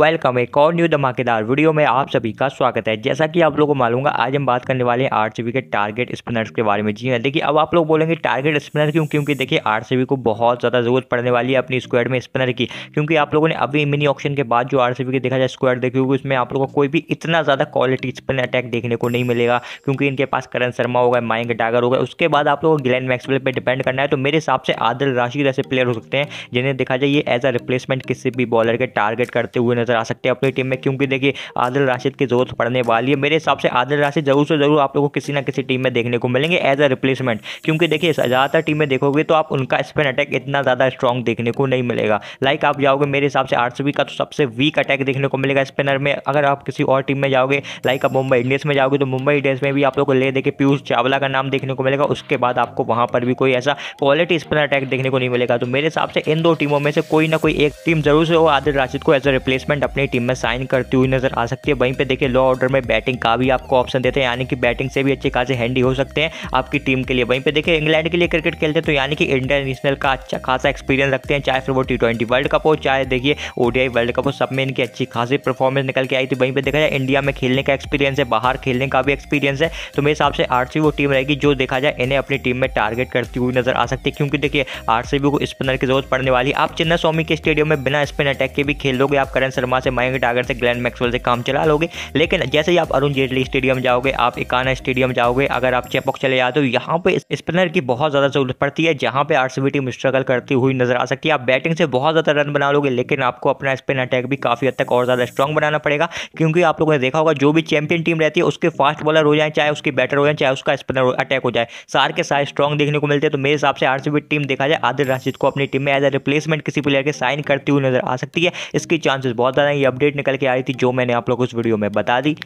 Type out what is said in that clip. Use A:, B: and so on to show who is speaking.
A: welcome एक और new धमाकेदार वीडियो में आप सभी का स्वागत है जैसा कि आप लोगों को मालूम है आज हम बात करने वाले हैं आर के टारगेट स्पिनर्स के बारे में जी हाँ देखिए अब आप लोग बोलेंगे टारगेट स्पिनर क्यों क्योंकि देखिए आर को बहुत ज़्यादा जरूरत पड़ने वाली है अपनी स्क्वाड में स्पिनर की क्योंकि आप लोगों ने अभी मिनी ऑप्शन के बाद जो आर के देखा जाए स्क्वाड देखी होगी उसमें आप लोगों को कोई भी इतना ज़्यादा क्वालिटी स्पिन अटैक देखने को नहीं मिलेगा क्योंकि इनके पास करण शर्मा होगा माइंग डागर होगा उसके बाद आप लोगों को ग्लैन मैक्सवेल पर डिपेंड करना है तो मेरे हिसाब से आदर राशि जैसे प्लेयर हो सकते हैं जिन्हें देखा जाए ये एज अ रिप्लेसमेंट किसी भी बॉलर के टारगेट करते हुए नज़र आ सकते हैं अपनी टीम में क्योंकि देखिए आदिल राशिद की जरूरत पड़ने वाली है मेरे हिसाब से आदिल राशिद जरूर से जरूर आप लोगों को किसी ना किसी टीम में देखने को मिलेंगे एज अ रिप्लेसमेंट क्योंकि देखिए ज़्यादातर टीम में देखोगे तो आप उनका स्पिन अटैक इतना ज़्यादा स्ट्रॉन्ग देखने को नहीं मिलेगा लाइक आप जाओगे मेरे हिसाब से आरसीबी का तो सबसे वीक अटैक देखने को मिलेगा स्पिनर में अगर आप किसी और टीम में जाओगे लाइक आप मुंबई इंडियंस में जाओगे तो मुंबई इंडियंस में भी आप लोग को ले देखे पीयूष चावला का नाम देखने को मिलेगा उसके बाद आपको वहाँ पर भी कोई ऐसा क्वालिटी स्पिनर अटैक देखने को नहीं मिलेगा तो मेरे हिसाब से इन दो टीमों में से कोई ना कोई एक टीम जरूर से वो आदिल राशिद को एज अ रिप्लेसमेंट डेवलपमेंट अपनी टीम में साइन करती हुई नजर आ सकती है वहीं पर देखिए लो ऑर्डर में बैटिंग का भी आपको ऑप्शन देते हैं यानी कि बैटिंग से भी अच्छे खासे हैंडी हो सकते हैं आपकी टीम के लिए वहीं पर देखिए इंग्लैंड के लिए क्रिकेट खेलते हैं तो यानी कि इंटरनेशनल का अच्छा खासा एक्सपीरियंस रखते हैं चाहे फिर वो टी ट्वेंटी वर्ल्ड कप हो चाहे देखिए ओडीआई वर्ल्ड कप हो सब में इनकी अच्छी खासी परफॉर्मेंस निकल के आई थी वहीं पर देखा जाए इंडिया में खेलने का एक्सपीरियंस है बाहर खेलने का भी एक्सपीरियंस है तो मेरे हिसाब से आर वो टीम रहेगी जो देखा जाए इन्हें अपनी टीम में टारगेट करती हुई नजर आ सकती है क्योंकि देखिए आर को स्पिनर की जरूरत पड़ने वाली आप चिन्ना स्वामी के स्टेडियम में बिना स्पिन अटैक के भी खेल लोगे आप करण शर्मा से मयंक टागर से ग्लैन मैक्सवेल से काम चला लोगे लेकिन जैसे ही आप अरुण जेटली स्टेडियम जाओगे आप इकाना स्टेडियम जाओगे अगर आप चेपक चले जाते हो यहाँ पे स्पिनर की बहुत ज़्यादा जरूरत पड़ती है जहाँ पे आरसीबी टीम स्ट्रगल करती हुई नजर आ सकती है आप बैटिंग से बहुत ज़्यादा रन बना लोगे लेकिन आपको अपना स्पिन अटैक भी काफ़ी हद तक और ज़्यादा स्ट्रॉन्ग बनाना पड़ेगा क्योंकि आप लोगों ने देखा होगा जो भी चैंपियन टीम रहती है उसके फास्ट बॉलर हो जाए चाहे उसकी बैटर हो जाए चाहे उसका स्पिनर अटैक हो जाए सार के साथ स्ट्रॉन्ग देखने को मिलते हैं तो मेरे हिसाब से आरसीबी टीम देखा जाए आदिल राशिद को अपनी टीम में एज ए रिप्लेसमेंट किसी प्लेयर के साइन करती हुई नजर आ सकती है इसकी चांसेस बहुत ज़्यादा ये अपडेट निकल के आई थी जो मैंने आप लोग उस वीडियो में बता दी